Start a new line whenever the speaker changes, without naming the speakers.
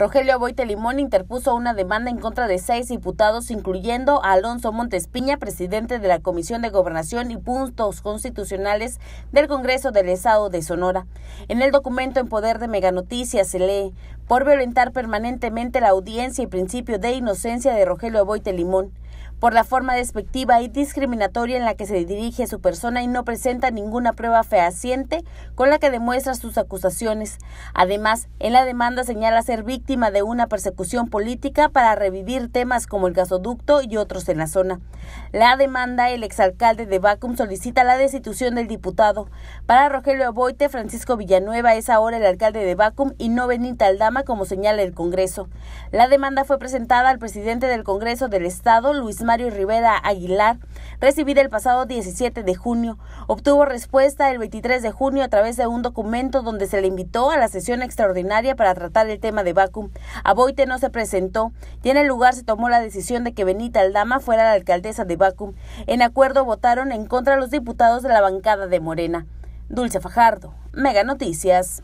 Rogelio Boite Limón interpuso una demanda en contra de seis diputados, incluyendo a Alonso Montespiña, presidente de la Comisión de Gobernación y Puntos Constitucionales del Congreso del Estado de Sonora. En el documento en poder de Meganoticias se lee, por violentar permanentemente la audiencia y principio de inocencia de Rogelio Boite Limón por la forma despectiva y discriminatoria en la que se dirige a su persona y no presenta ninguna prueba fehaciente con la que demuestra sus acusaciones. Además, en la demanda señala ser víctima de una persecución política para revivir temas como el gasoducto y otros en la zona. La demanda, el exalcalde de Bacum solicita la destitución del diputado. Para Rogelio Boite, Francisco Villanueva es ahora el alcalde de Bacum y no Benita Aldama como señala el Congreso. La demanda fue presentada al presidente del Congreso del Estado, Luis Mario Rivera Aguilar, recibida el pasado 17 de junio, obtuvo respuesta el 23 de junio a través de un documento donde se le invitó a la sesión extraordinaria para tratar el tema de Bacum. Boite no se presentó y en el lugar se tomó la decisión de que Benita Aldama fuera la alcaldesa de Bacum. En acuerdo votaron en contra los diputados de la bancada de Morena. Dulce Fajardo, Mega Noticias.